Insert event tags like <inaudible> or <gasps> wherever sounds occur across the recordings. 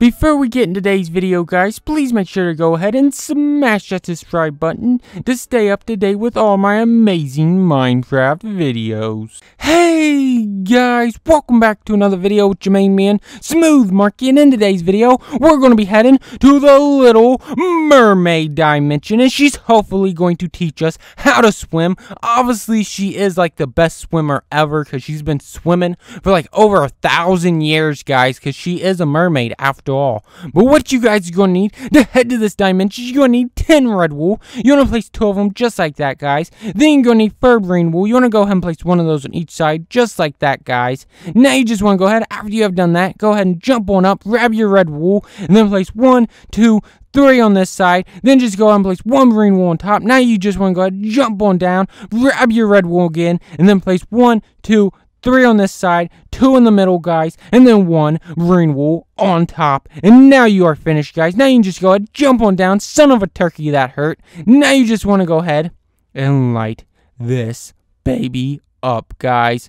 Before we get into today's video guys, please make sure to go ahead and smash that subscribe button to stay up to date with all my amazing Minecraft videos. Hey! guys, welcome back to another video with Jermaine Man, Smooth Marky, and in today's video, we're going to be heading to the Little Mermaid Dimension, and she's hopefully going to teach us how to swim. Obviously, she is like the best swimmer ever, because she's been swimming for like over a thousand years, guys, because she is a mermaid after all. But what you guys are going to need to head to this dimension, you're going to need 10 red wool, you want to place 2 of them just like that, guys. Then you're going to need 4 green wool, you want to go ahead and place one of those on each side, just like that, that, guys. Now you just want to go ahead, after you have done that, go ahead and jump on up, grab your red wool, and then place one, two, three on this side. Then just go ahead and place one green wool on top. Now you just want to go ahead, jump on down, grab your red wool again, and then place one, two, three on this side, two in the middle, guys, and then one green wool on top. And now you are finished, guys. Now you can just go ahead, jump on down, son of a turkey, that hurt. Now you just want to go ahead and light this baby up, guys.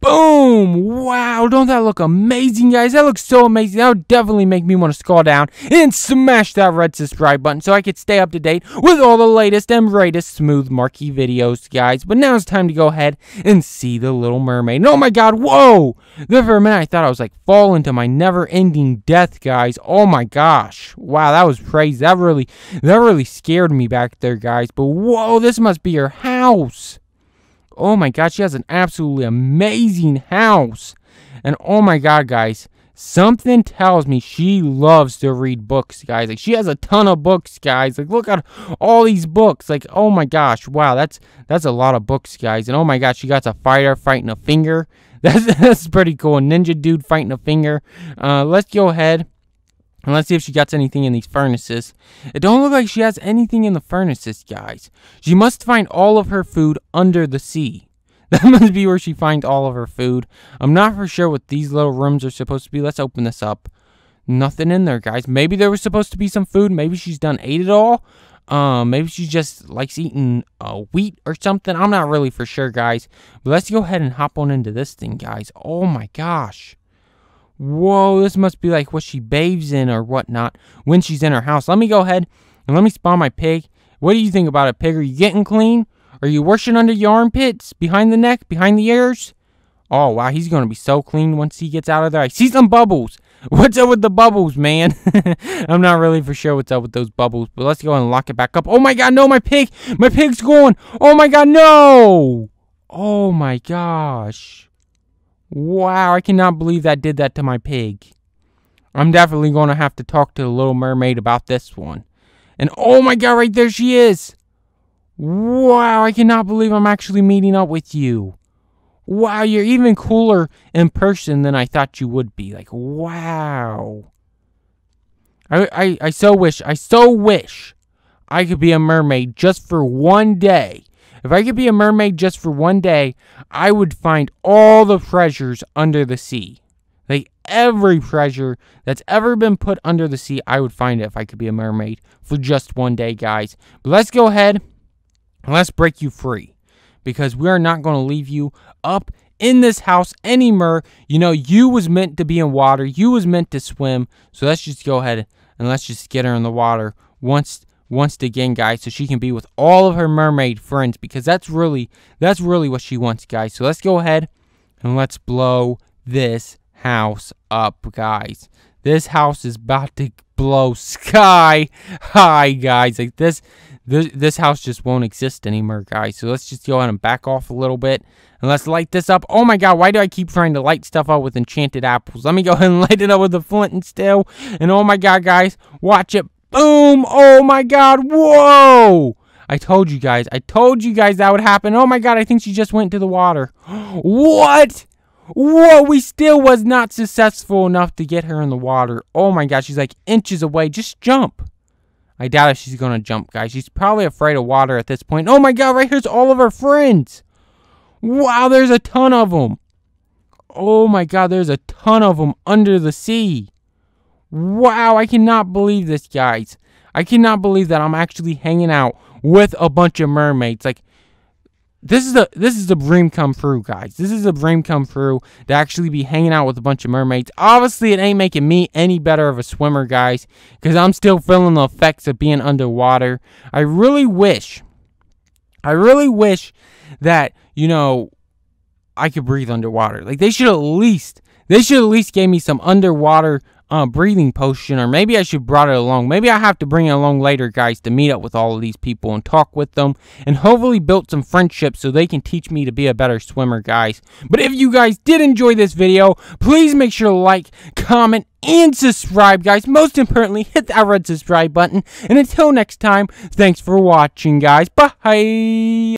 Boom! Wow, don't that look amazing, guys? That looks so amazing. That would definitely make me want to scroll down and smash that red subscribe button so I could stay up to date with all the latest and greatest smooth marquee videos, guys. But now it's time to go ahead and see The Little Mermaid. And oh my god, whoa! There for a minute I thought I was like falling to my never-ending death, guys. Oh my gosh. Wow, that was crazy. That really, that really scared me back there, guys. But whoa, this must be your house. Oh my god, she has an absolutely amazing house. And oh my god, guys, something tells me she loves to read books, guys. Like she has a ton of books, guys. Like look at all these books. Like oh my gosh, wow, that's that's a lot of books, guys. And oh my gosh, she got a fighter fighting a finger. <laughs> That's that's pretty cool. A ninja dude fighting a finger. Uh, let's go ahead and let's see if she gets anything in these furnaces. It don't look like she has anything in the furnaces, guys. She must find all of her food under the sea. <laughs> That must be where she finds all of her food. I'm not for sure what these little rooms are supposed to be. Let's open this up. Nothing in there, guys. Maybe there was supposed to be some food. Maybe she's done ate it all. Uh, maybe she just likes eating uh, wheat or something. I'm not really for sure, guys. But let's go ahead and hop on into this thing, guys. Oh my gosh whoa, this must be like what she bathes in or whatnot when she's in her house. Let me go ahead and let me spawn my pig. What do you think about a pig? Are you getting clean? Are you washing under your armpits? Behind the neck? Behind the ears? Oh, wow, he's going to be so clean once he gets out of there. I see some bubbles. <laughs> What's up with the bubbles, man? <laughs> I'm not really for sure what's up with those bubbles, but let's go and lock it back up. Oh my god, no, my pig! My pig's going! Oh my god, no! Oh my gosh. Wow, I cannot believe that did that to my pig. I'm definitely going to have to talk to the Little Mermaid about this one. And oh my god, right there she is! Wow, I cannot believe I'm actually meeting up with you. Wow, you're even cooler in person than I thought you would be. Like, wow. I, I, I so wish, I so wish I could be a mermaid just for one day if I could be a mermaid just for one day, I would find all the treasures under the sea. Like every treasure that's ever been put under the sea, I would find it if I could be a mermaid for just one day, guys. But let's go ahead and let's break you free because we are not going to leave you up in this house anymore. You know, you was meant to be in water. You was meant to swim. So let's just go ahead and let's just get her in the water once wants to gain, guys, so she can be with all of her mermaid friends because that's really that's really what she wants, guys. So let's go ahead and let's blow this house up, guys. This house is about to blow sky <laughs> high, guys. Like this this this house just won't exist anymore, guys. So let's just go ahead and back off a little bit. And let's light this up. Oh my god, why do I keep trying to light stuff up with enchanted apples? Let me go ahead and <laughs> light it up with the flint and steel. And oh my god, guys, watch it Boom! Oh my god, whoa! I told you guys, I told you guys that would happen. Oh my god, I think she just went to the water. <gasps> what? Whoa, we still was not successful enough to get her in the water. Oh my god, she's like inches away. Just jump. I doubt if she's gonna jump, guys. She's probably afraid of water at this point. Oh my god, right here's all of her friends. Wow, there's a ton of them. Oh my god, there's a ton of them under the sea. Wow, I cannot believe this, guys. I cannot believe that I'm actually hanging out with a bunch of mermaids. Like, this is a this is a dream come true, guys. This is a dream come true to actually be hanging out with a bunch of mermaids. Obviously, it ain't making me any better of a swimmer, guys, because I'm still feeling the effects of being underwater. I really wish, I really wish that you know I could breathe underwater. Like they should at least they should at least gave me some underwater uh, breathing potion, or maybe I should brought it along. Maybe I have to bring it along later, guys, to meet up with all of these people and talk with them, and hopefully build some friendships so they can teach me to be a better swimmer, guys. But if you guys did enjoy this video, please make sure to like, comment, and subscribe, guys. Most importantly, hit that red subscribe button. And until next time, thanks for watching, guys. Bye.